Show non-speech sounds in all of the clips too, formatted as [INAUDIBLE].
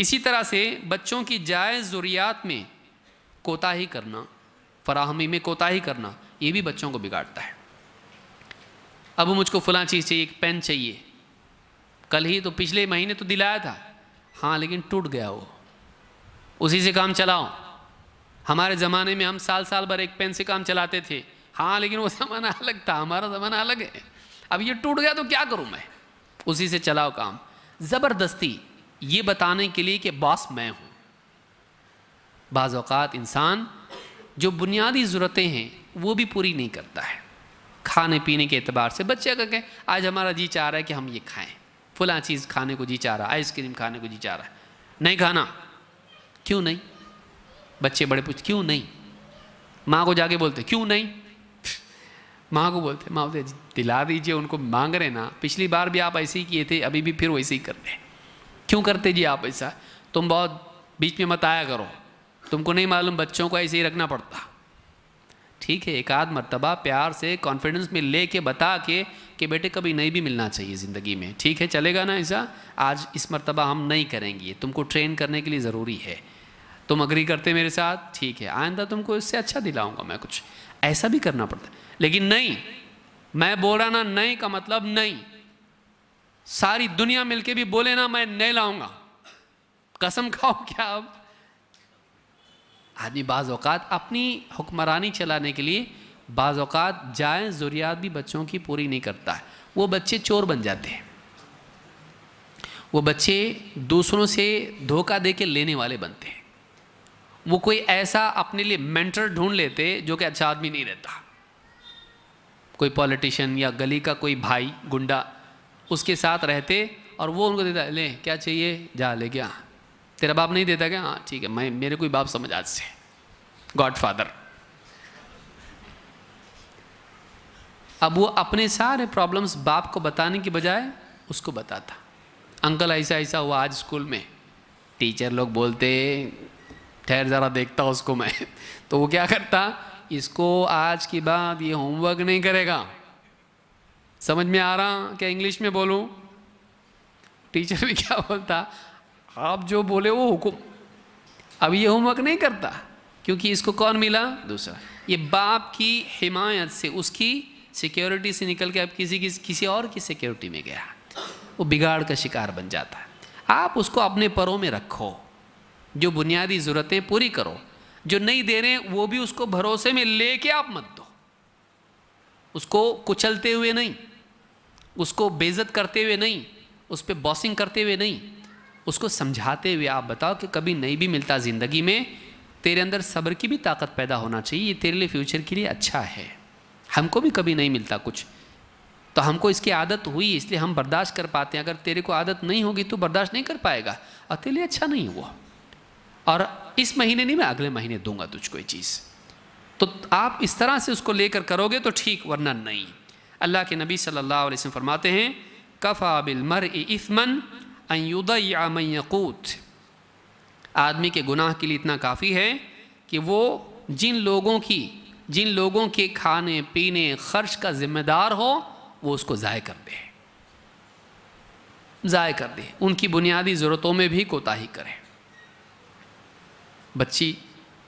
इसी तरह से बच्चों की जायज़ ज़रूरियात में कोताही करना फराहमी में कोताही करना ये भी बच्चों को बिगाड़ता है अब मुझको फलां चीज़ चाहिए एक पेन चाहिए कल ही तो पिछले महीने तो दिलाया था हाँ लेकिन टूट गया वो उसी से काम चलाओ हमारे ज़माने में हम साल साल भर एक पेन से काम चलाते थे हाँ लेकिन वो ज़माना अलग था हमारा ज़माना अलग है अब ये टूट गया तो क्या करूँ मैं उसी से चलाओ काम ज़बरदस्ती ये बताने के लिए कि बॉस मैं हूँ बाज़ात इंसान जो बुनियादी ज़रूरतें हैं वो भी पूरी नहीं करता है खाने पीने के अतबार से बच्चे अगर कहें आज हमारा जी चाह रहा है कि हम ये खाएं फला चीज़ खाने को जी चाह रहा है आइसक्रीम खाने को जी चाह रहा है नहीं खाना क्यों नहीं बच्चे बड़े पूछ क्यों नहीं माँ को जाके बोलते क्यों नहीं [LAUGHS] माँ को बोलते माँ बोलते दिला दीजिए उनको मांग रहे ना पिछली बार भी आप ऐसे ही किए थे अभी भी फिर वैसे ही कर रहे हैं क्यों करते जी आप ऐसा तुम बहुत बीच में मत आया करो तुमको नहीं मालूम बच्चों को ऐसे ही रखना पड़ता ठीक है एक आध मरतबा प्यार से कॉन्फिडेंस में ले के बता के कि बेटे कभी नहीं भी मिलना चाहिए ज़िंदगी में ठीक है चलेगा ना ऐसा आज इस मरतबा हम नहीं करेंगे तुमको ट्रेन करने के लिए ज़रूरी है तुम अग्री करते मेरे साथ ठीक है आइंदा तुमको इससे अच्छा दिलाऊंगा मैं कुछ ऐसा भी करना पड़ता लेकिन नहीं मैं बोल रहा ना नहीं का मतलब नहीं सारी दुनिया मिलके भी बोले ना मैं नहीं लाऊंगा कसम खाओ क्या अब आदमी बाज़ अपनी हुक्मरानी चलाने के लिए बाज़ जाए ज़रूरियात भी बच्चों की पूरी नहीं करता है वो बच्चे चोर बन जाते हैं वो बच्चे दूसरों से धोखा दे के लेने वाले बनते हैं वो कोई ऐसा अपने लिए मेंटर ढूंढ लेते जो कि अच्छा आदमी नहीं रहता कोई पॉलिटिशियन या गली का कोई भाई गुंडा उसके साथ रहते और वो उनको देता ले क्या चाहिए जा ले क्या तेरा बाप नहीं देता क्या हाँ ठीक है मैं मेरे कोई बाप समझ आज से गॉड फादर अब वो अपने सारे प्रॉब्लम्स बाप को बताने की बजाय उसको बताता अंकल ऐसा ऐसा हुआ आज स्कूल में टीचर लोग बोलते ठहर ज़रा देखता उसको मैं [LAUGHS] तो वो क्या करता इसको आज की बात ये होमवर्क नहीं करेगा समझ में आ रहा क्या इंग्लिश में बोलूं टीचर भी क्या बोलता आप जो बोले वो हुकुम अब ये होमवर्क नहीं करता क्योंकि इसको कौन मिला दूसरा ये बाप की हिमायत से उसकी सिक्योरिटी से निकल के अब किसी किस, किसी और की सिक्योरिटी में गया वो बिगाड़ का शिकार बन जाता है आप उसको अपने परों में रखो जो बुनियादी ज़रूरतें पूरी करो जो नहीं दे रहे वो भी उसको भरोसे में लेके आप मत दो उसको कुचलते हुए नहीं उसको बेज़त करते हुए नहीं उस पर बॉसिंग करते हुए नहीं उसको समझाते हुए आप बताओ कि कभी नहीं भी मिलता ज़िंदगी में तेरे अंदर सब्र की भी ताकत पैदा होना चाहिए ये तेरे लिए फ्यूचर के लिए अच्छा है हमको भी कभी नहीं मिलता कुछ तो हमको इसकी आदत हुई इसलिए हम बर्दाश्त कर पाते हैं अगर तेरे को आदत नहीं होगी तो बर्दाश्त नहीं कर पाएगा और तेरे लिए अच्छा नहीं हुआ और इस महीने नहीं मैं अगले महीने दूंगा तुझको ये चीज़ तो आप इस तरह से उसको लेकर करोगे तो ठीक वरना नहीं अल्लाह के नबी सल्लल्लाहु अलैहि वसल्लम फरमाते हैं कफ़ा बिलमर इफ़मन अयुदयामयकूत आदमी के गुनाह के लिए इतना काफ़ी है कि वो जिन लोगों की जिन लोगों के खाने पीने खर्च का ज़िम्मेदार हो वो उसको ज़ाय कर दे ज़ाय कर दे उनकी बुनियादी ज़रूरतों में भी कोताही करें बच्ची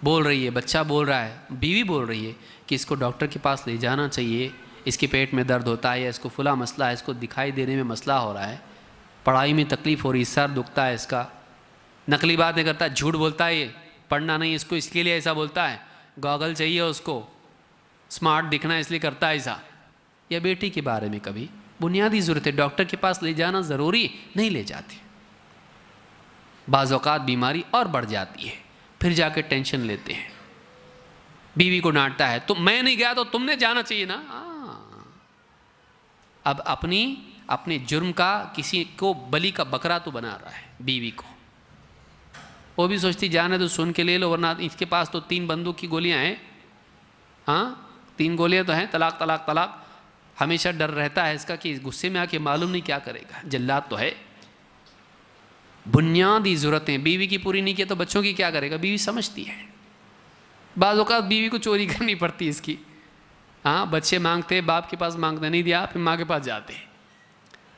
बोल रही है बच्चा बोल रहा है बीवी बोल रही है कि इसको डॉक्टर के पास ले जाना चाहिए इसके पेट में दर्द होता है या इसको फुला मसला है इसको दिखाई देने में मसला हो रहा है पढ़ाई में तकलीफ़ हो रही है सर दुखता है इसका नकली बातें करता है झूठ बोलता है ये पढ़ना नहीं इसको इसके लिए ऐसा बोलता है गॉगल चाहिए उसको स्मार्ट दिखना इसलिए करता है ऐसा या बेटी के बारे में कभी बुनियादी ज़रूरतें डॉक्टर के पास ले जाना ज़रूरी नहीं ले जाती बाज़ात बीमारी और बढ़ जाती है फिर जाके टेंशन लेते हैं बीवी को डांटता है तो मैं नहीं गया तो तुमने जाना चाहिए ना हाँ, अब अपनी अपने जुर्म का किसी को बली का बकरा तो बना रहा है बीवी को वो भी सोचती जाने तो सुन के ले लो वरना इसके पास तो तीन बंदूक की गोलियां हैं हाँ तीन गोलियां तो हैं तलाक तलाक तलाक हमेशा डर रहता है इसका कि गुस्से में आके मालूम नहीं क्या करेगा जल्लाद तो है बुनियादी ज़रूरतें बीवी की पूरी नहीं किया तो बच्चों की क्या करेगा बीवी समझती है बाज़ात बीवी को चोरी करनी पड़ती है इसकी हाँ बच्चे मांगते बाप के पास मांगने नहीं दिया फिर माँ के पास जाते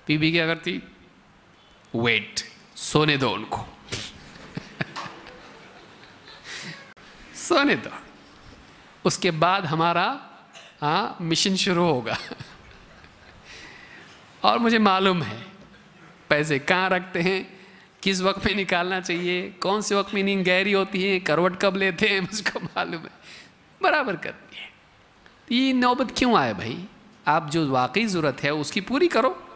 बीबी क्या करती वेट सोने दो उनको [LAUGHS] सोने दो उसके बाद हमारा हाँ मिशन शुरू होगा [LAUGHS] और मुझे मालूम है पैसे कहाँ रखते हैं किस वक्त में निकालना चाहिए कौन से वक्त में नींद गहरी होती है करवट कब लेते हैं [LAUGHS] मुझको मालूम है बराबर करती है ये नौबत क्यों आए भाई आप जो वाकई ज़रूरत है उसकी पूरी करो